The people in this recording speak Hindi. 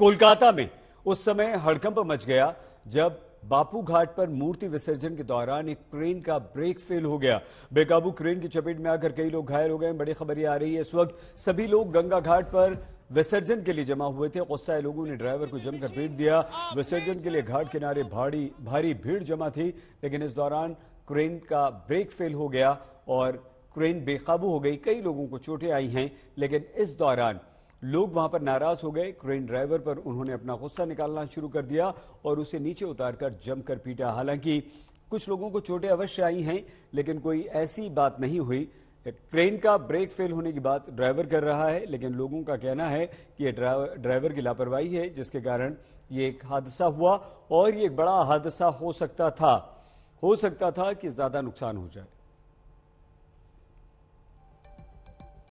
कोलकाता में उस समय हड़कंप मच गया जब बापू घाट पर मूर्ति विसर्जन के दौरान एक क्रेन का ब्रेक फेल हो गया बेकाबू क्रेन की चपेट में आकर कई लोग घायल हो गए बड़ी खबर आ रही है इस वक्त सभी लोग गंगा घाट पर विसर्जन के लिए जमा हुए थे गुस्साए लोगों ने ड्राइवर को जमकर पीट दिया विसर्जन के लिए घाट किनारे भारी भारी भीड़ जमा थी लेकिन इस दौरान क्रेन का ब्रेक फेल हो गया और क्रेन बेकाबू हो गई कई लोगों को चोटें आई हैं लेकिन इस दौरान लोग वहां पर नाराज हो गए क्रेन ड्राइवर पर उन्होंने अपना गुस्सा निकालना शुरू कर दिया और उसे नीचे उतारकर जमकर पीटा हालांकि कुछ लोगों को चोटें अवश्य आई हैं लेकिन कोई ऐसी बात नहीं हुई ट्रेन का ब्रेक फेल होने की बात ड्राइवर कर रहा है लेकिन लोगों का कहना है कि यह ड्राइवर की लापरवाही है जिसके कारण ये एक हादसा हुआ और ये एक बड़ा हादसा हो सकता था हो सकता था कि ज्यादा नुकसान हो जाए